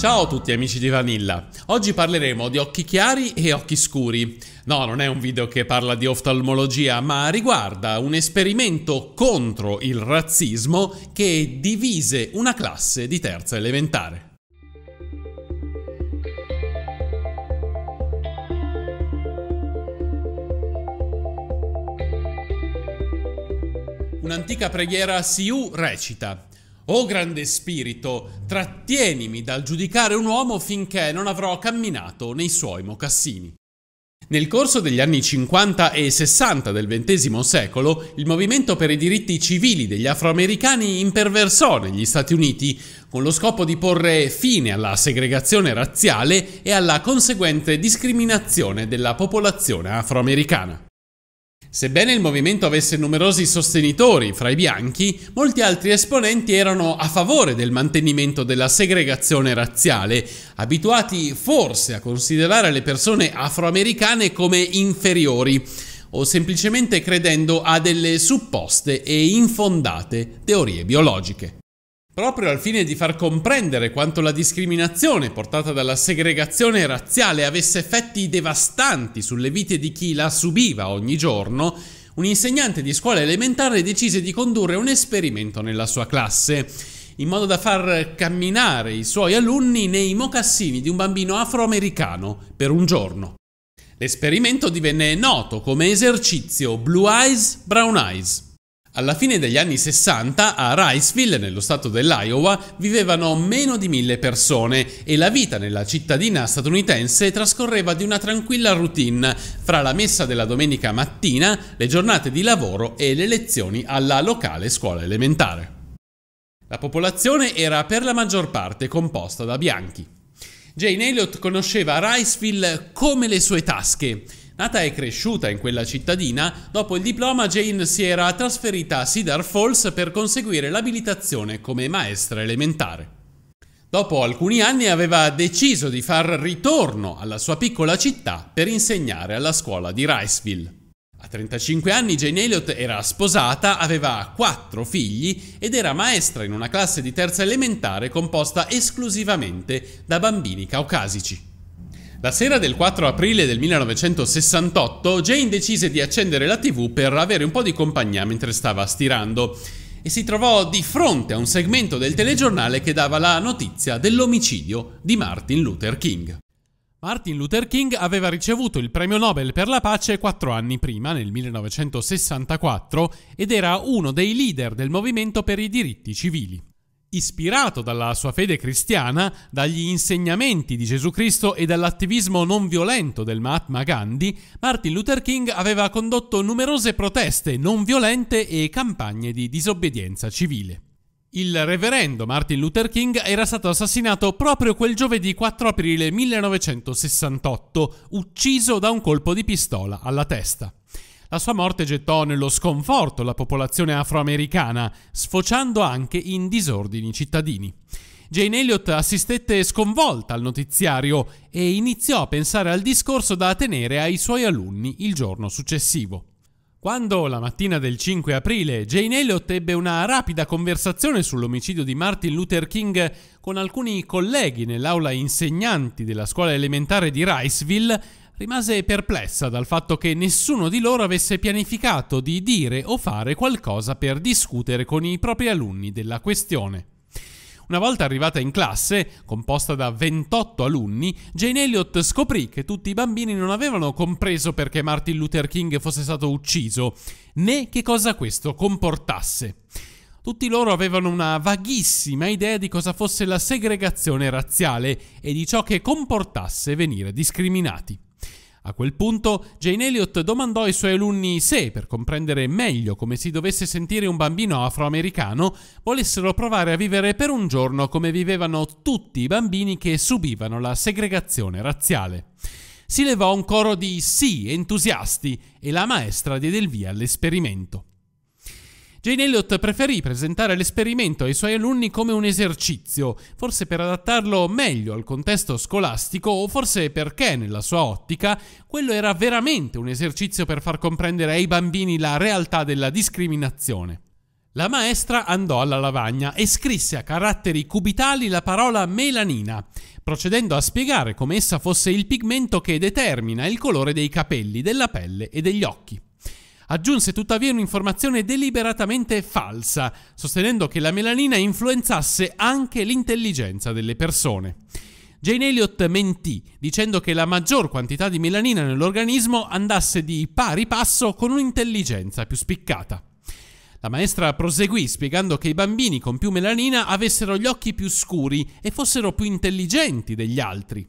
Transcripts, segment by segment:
Ciao a tutti amici di Vanilla, oggi parleremo di occhi chiari e occhi scuri. No, non è un video che parla di oftalmologia, ma riguarda un esperimento contro il razzismo che divise una classe di terza elementare. Un'antica preghiera Siu recita o grande spirito, trattienimi dal giudicare un uomo finché non avrò camminato nei suoi mocassini. Nel corso degli anni 50 e 60 del XX secolo, il movimento per i diritti civili degli afroamericani imperversò negli Stati Uniti con lo scopo di porre fine alla segregazione razziale e alla conseguente discriminazione della popolazione afroamericana. Sebbene il movimento avesse numerosi sostenitori fra i bianchi, molti altri esponenti erano a favore del mantenimento della segregazione razziale, abituati forse a considerare le persone afroamericane come inferiori o semplicemente credendo a delle supposte e infondate teorie biologiche proprio al fine di far comprendere quanto la discriminazione portata dalla segregazione razziale avesse effetti devastanti sulle vite di chi la subiva ogni giorno, un insegnante di scuola elementare decise di condurre un esperimento nella sua classe, in modo da far camminare i suoi alunni nei mocassini di un bambino afroamericano per un giorno. L'esperimento divenne noto come esercizio Blue Eyes Brown Eyes. Alla fine degli anni 60 a Riceville, nello stato dell'Iowa, vivevano meno di mille persone e la vita nella cittadina statunitense trascorreva di una tranquilla routine fra la messa della domenica mattina, le giornate di lavoro e le lezioni alla locale scuola elementare. La popolazione era per la maggior parte composta da bianchi. Jane Elliott conosceva Riceville come le sue tasche Nata e cresciuta in quella cittadina, dopo il diploma Jane si era trasferita a Cedar Falls per conseguire l'abilitazione come maestra elementare. Dopo alcuni anni aveva deciso di far ritorno alla sua piccola città per insegnare alla scuola di Riceville. A 35 anni Jane Elliott era sposata, aveva quattro figli ed era maestra in una classe di terza elementare composta esclusivamente da bambini caucasici. La sera del 4 aprile del 1968 Jane decise di accendere la tv per avere un po' di compagnia mentre stava stirando e si trovò di fronte a un segmento del telegiornale che dava la notizia dell'omicidio di Martin Luther King. Martin Luther King aveva ricevuto il premio Nobel per la pace quattro anni prima, nel 1964, ed era uno dei leader del movimento per i diritti civili. Ispirato dalla sua fede cristiana, dagli insegnamenti di Gesù Cristo e dall'attivismo non violento del Mahatma Gandhi, Martin Luther King aveva condotto numerose proteste non violente e campagne di disobbedienza civile. Il reverendo Martin Luther King era stato assassinato proprio quel giovedì 4 aprile 1968, ucciso da un colpo di pistola alla testa. La sua morte gettò nello sconforto la popolazione afroamericana, sfociando anche in disordini cittadini. Jane Elliott assistette sconvolta al notiziario e iniziò a pensare al discorso da tenere ai suoi alunni il giorno successivo. Quando la mattina del 5 aprile Jane Elliott ebbe una rapida conversazione sull'omicidio di Martin Luther King con alcuni colleghi nell'aula insegnanti della scuola elementare di Riceville, rimase perplessa dal fatto che nessuno di loro avesse pianificato di dire o fare qualcosa per discutere con i propri alunni della questione. Una volta arrivata in classe, composta da 28 alunni, Jane Elliott scoprì che tutti i bambini non avevano compreso perché Martin Luther King fosse stato ucciso, né che cosa questo comportasse. Tutti loro avevano una vaghissima idea di cosa fosse la segregazione razziale e di ciò che comportasse venire discriminati. A quel punto Jane Elliott domandò ai suoi alunni se, per comprendere meglio come si dovesse sentire un bambino afroamericano, volessero provare a vivere per un giorno come vivevano tutti i bambini che subivano la segregazione razziale. Si levò un coro di sì entusiasti e la maestra diede il via all'esperimento. Jane Elliott preferì presentare l'esperimento ai suoi alunni come un esercizio, forse per adattarlo meglio al contesto scolastico o forse perché, nella sua ottica, quello era veramente un esercizio per far comprendere ai bambini la realtà della discriminazione. La maestra andò alla lavagna e scrisse a caratteri cubitali la parola melanina, procedendo a spiegare come essa fosse il pigmento che determina il colore dei capelli, della pelle e degli occhi aggiunse tuttavia un'informazione deliberatamente falsa, sostenendo che la melanina influenzasse anche l'intelligenza delle persone. Jane Elliott mentì, dicendo che la maggior quantità di melanina nell'organismo andasse di pari passo con un'intelligenza più spiccata. La maestra proseguì spiegando che i bambini con più melanina avessero gli occhi più scuri e fossero più intelligenti degli altri.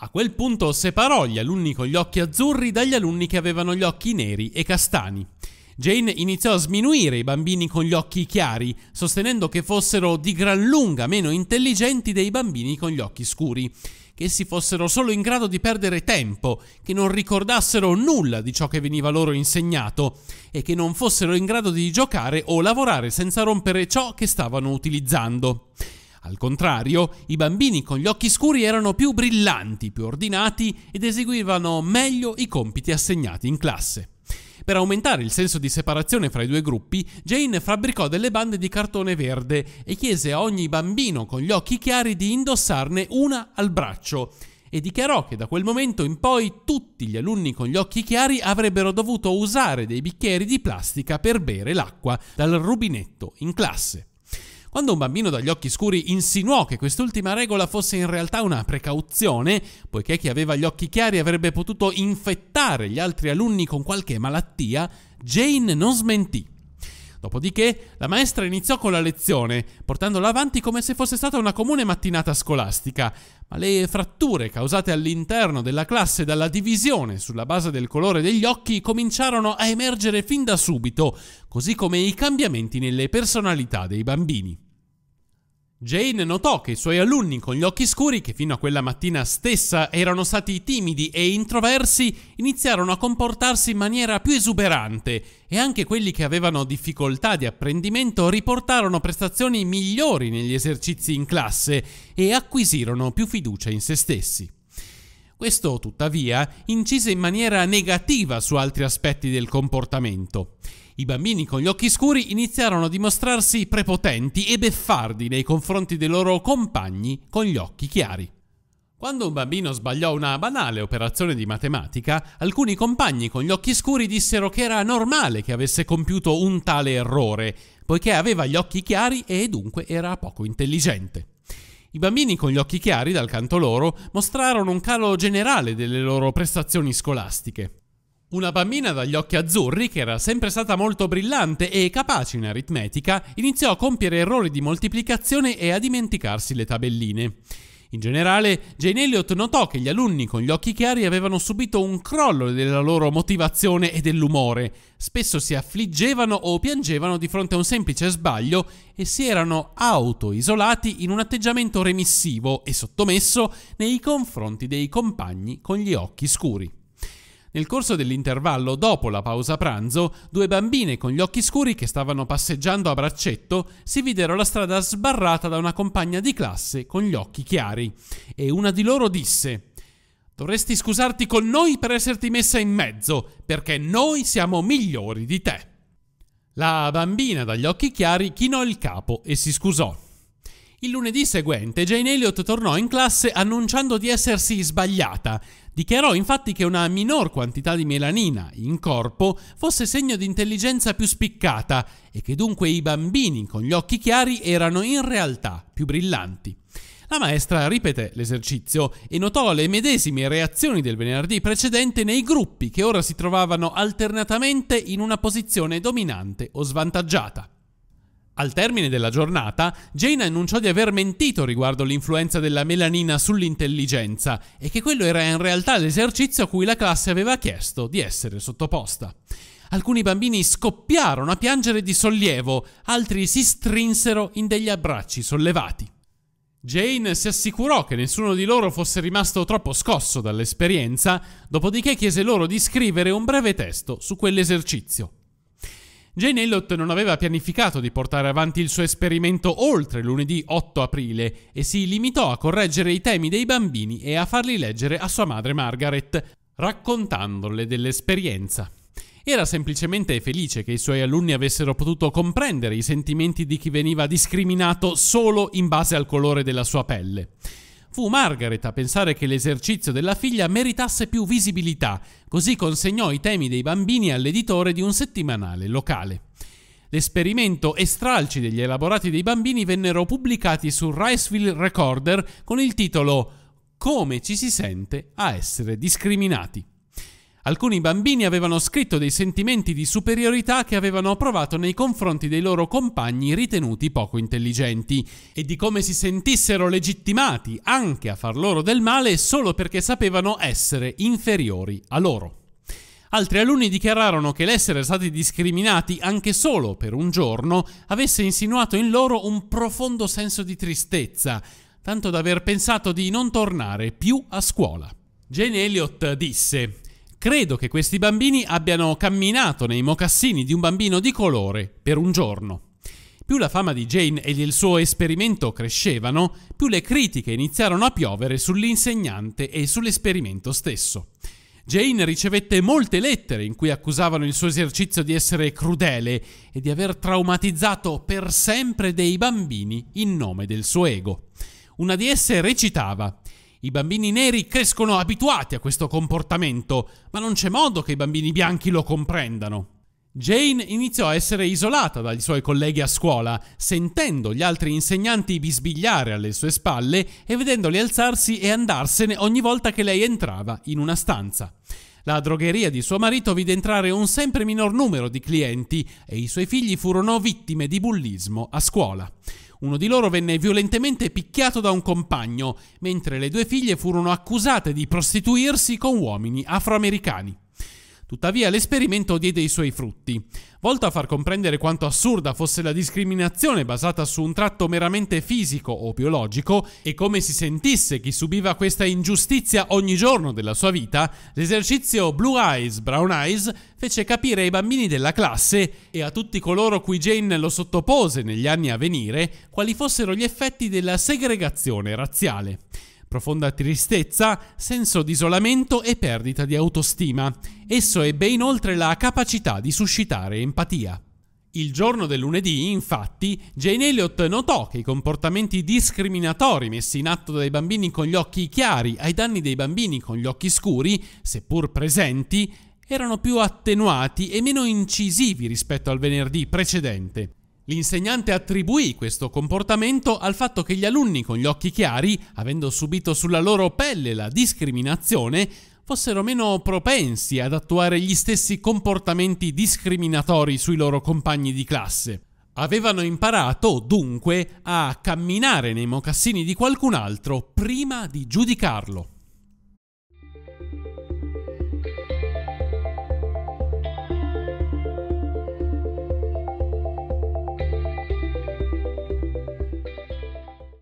A quel punto separò gli alunni con gli occhi azzurri dagli alunni che avevano gli occhi neri e castani. Jane iniziò a sminuire i bambini con gli occhi chiari, sostenendo che fossero di gran lunga meno intelligenti dei bambini con gli occhi scuri, che essi fossero solo in grado di perdere tempo, che non ricordassero nulla di ciò che veniva loro insegnato e che non fossero in grado di giocare o lavorare senza rompere ciò che stavano utilizzando. Al contrario, i bambini con gli occhi scuri erano più brillanti, più ordinati ed eseguivano meglio i compiti assegnati in classe. Per aumentare il senso di separazione fra i due gruppi, Jane fabbricò delle bande di cartone verde e chiese a ogni bambino con gli occhi chiari di indossarne una al braccio e dichiarò che da quel momento in poi tutti gli alunni con gli occhi chiari avrebbero dovuto usare dei bicchieri di plastica per bere l'acqua dal rubinetto in classe. Quando un bambino dagli occhi scuri insinuò che quest'ultima regola fosse in realtà una precauzione, poiché chi aveva gli occhi chiari avrebbe potuto infettare gli altri alunni con qualche malattia, Jane non smentì. Dopodiché la maestra iniziò con la lezione, portandola avanti come se fosse stata una comune mattinata scolastica, ma le fratture causate all'interno della classe dalla divisione sulla base del colore degli occhi cominciarono a emergere fin da subito, così come i cambiamenti nelle personalità dei bambini. Jane notò che i suoi alunni con gli occhi scuri, che fino a quella mattina stessa erano stati timidi e introversi, iniziarono a comportarsi in maniera più esuberante e anche quelli che avevano difficoltà di apprendimento riportarono prestazioni migliori negli esercizi in classe e acquisirono più fiducia in se stessi. Questo, tuttavia, incise in maniera negativa su altri aspetti del comportamento. I bambini con gli occhi scuri iniziarono a dimostrarsi prepotenti e beffardi nei confronti dei loro compagni con gli occhi chiari. Quando un bambino sbagliò una banale operazione di matematica, alcuni compagni con gli occhi scuri dissero che era normale che avesse compiuto un tale errore, poiché aveva gli occhi chiari e dunque era poco intelligente. I bambini con gli occhi chiari, dal canto loro, mostrarono un calo generale delle loro prestazioni scolastiche. Una bambina dagli occhi azzurri, che era sempre stata molto brillante e capace in aritmetica, iniziò a compiere errori di moltiplicazione e a dimenticarsi le tabelline. In generale, Jane Elliott notò che gli alunni con gli occhi chiari avevano subito un crollo della loro motivazione e dell'umore. Spesso si affliggevano o piangevano di fronte a un semplice sbaglio e si erano auto-isolati in un atteggiamento remissivo e sottomesso nei confronti dei compagni con gli occhi scuri. Nel corso dell'intervallo dopo la pausa pranzo, due bambine con gli occhi scuri che stavano passeggiando a braccetto si videro la strada sbarrata da una compagna di classe con gli occhi chiari e una di loro disse Dovresti scusarti con noi per esserti messa in mezzo, perché noi siamo migliori di te. La bambina dagli occhi chiari chinò il capo e si scusò. Il lunedì seguente Jane Elliott tornò in classe annunciando di essersi sbagliata. Dichiarò infatti che una minor quantità di melanina in corpo fosse segno di intelligenza più spiccata e che dunque i bambini con gli occhi chiari erano in realtà più brillanti. La maestra ripeté l'esercizio e notò le medesime reazioni del venerdì precedente nei gruppi che ora si trovavano alternatamente in una posizione dominante o svantaggiata. Al termine della giornata, Jane annunciò di aver mentito riguardo l'influenza della melanina sull'intelligenza e che quello era in realtà l'esercizio a cui la classe aveva chiesto di essere sottoposta. Alcuni bambini scoppiarono a piangere di sollievo, altri si strinsero in degli abbracci sollevati. Jane si assicurò che nessuno di loro fosse rimasto troppo scosso dall'esperienza, dopodiché chiese loro di scrivere un breve testo su quell'esercizio. Jane Elliott non aveva pianificato di portare avanti il suo esperimento oltre lunedì 8 aprile e si limitò a correggere i temi dei bambini e a farli leggere a sua madre Margaret, raccontandole dell'esperienza. Era semplicemente felice che i suoi alunni avessero potuto comprendere i sentimenti di chi veniva discriminato solo in base al colore della sua pelle. Fu Margaret a pensare che l'esercizio della figlia meritasse più visibilità, così consegnò i temi dei bambini all'editore di un settimanale locale. L'esperimento e stralci degli elaborati dei bambini vennero pubblicati su Riceville Recorder con il titolo Come ci si sente a essere discriminati. Alcuni bambini avevano scritto dei sentimenti di superiorità che avevano provato nei confronti dei loro compagni ritenuti poco intelligenti e di come si sentissero legittimati anche a far loro del male solo perché sapevano essere inferiori a loro. Altri alunni dichiararono che l'essere stati discriminati anche solo per un giorno avesse insinuato in loro un profondo senso di tristezza, tanto da aver pensato di non tornare più a scuola. Jane Elliott disse Credo che questi bambini abbiano camminato nei mocassini di un bambino di colore per un giorno. Più la fama di Jane e del suo esperimento crescevano, più le critiche iniziarono a piovere sull'insegnante e sull'esperimento stesso. Jane ricevette molte lettere in cui accusavano il suo esercizio di essere crudele e di aver traumatizzato per sempre dei bambini in nome del suo ego. Una di esse recitava i bambini neri crescono abituati a questo comportamento, ma non c'è modo che i bambini bianchi lo comprendano. Jane iniziò a essere isolata dai suoi colleghi a scuola, sentendo gli altri insegnanti bisbigliare alle sue spalle e vedendoli alzarsi e andarsene ogni volta che lei entrava in una stanza. La drogheria di suo marito vide entrare un sempre minor numero di clienti e i suoi figli furono vittime di bullismo a scuola. Uno di loro venne violentemente picchiato da un compagno, mentre le due figlie furono accusate di prostituirsi con uomini afroamericani. Tuttavia l'esperimento diede i suoi frutti. Volto a far comprendere quanto assurda fosse la discriminazione basata su un tratto meramente fisico o biologico e come si sentisse chi subiva questa ingiustizia ogni giorno della sua vita, l'esercizio Blue Eyes, Brown Eyes fece capire ai bambini della classe e a tutti coloro cui Jane lo sottopose negli anni a venire quali fossero gli effetti della segregazione razziale profonda tristezza, senso di isolamento e perdita di autostima. Esso ebbe inoltre la capacità di suscitare empatia. Il giorno del lunedì, infatti, Jane Elliott notò che i comportamenti discriminatori messi in atto dai bambini con gli occhi chiari ai danni dei bambini con gli occhi scuri, seppur presenti, erano più attenuati e meno incisivi rispetto al venerdì precedente. L'insegnante attribuì questo comportamento al fatto che gli alunni con gli occhi chiari, avendo subito sulla loro pelle la discriminazione, fossero meno propensi ad attuare gli stessi comportamenti discriminatori sui loro compagni di classe. Avevano imparato, dunque, a camminare nei mocassini di qualcun altro prima di giudicarlo.